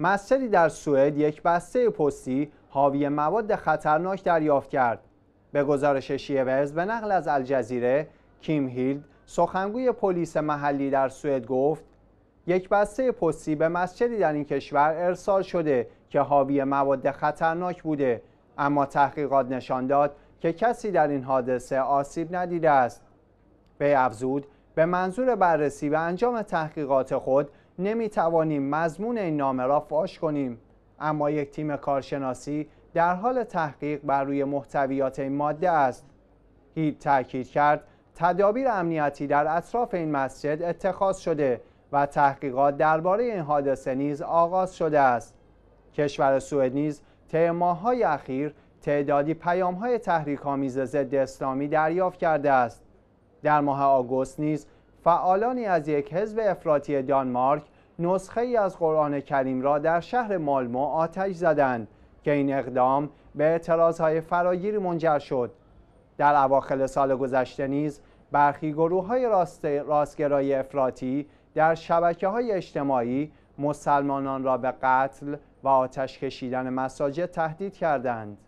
مسجدی در سوئد یک بسته پستی حاوی مواد خطرناک دریافت کرد. به گزارش شیوز به نقل از الجزیره، کیم هیلد سخنگوی پلیس محلی در سوئد گفت یک بسته پستی به مسجدی در این کشور ارسال شده که حاوی مواد خطرناک بوده اما تحقیقات نشان داد که کسی در این حادثه آسیب ندیده است. به افزود به منظور بررسی و انجام تحقیقات خود نمی توانیم مضمون این نامه را فاش کنیم اما یک تیم کارشناسی در حال تحقیق بر روی محتویات این ماده است هید تاکید کرد تدابیر امنیتی در اطراف این مسجد اتخاذ شده و تحقیقات درباره این حادثه نیز آغاز شده است کشور سوئد نیز طی ماههای اخیر تعدادی پیامهای تحریکآمیز ضد اسلامی دریافت کرده است در ماه آگوست نیز فعالانی از یک حزب افراطی دانمارک نسخه ای از قرآن کریم را در شهر مالمو آتش زدند که این اقدام به های فراگیر منجر شد در اواخر سال گذشته نیز برخی گروه های راستگرای افراطی در شبکه های اجتماعی مسلمانان را به قتل و آتش کشیدن مساجد تهدید کردند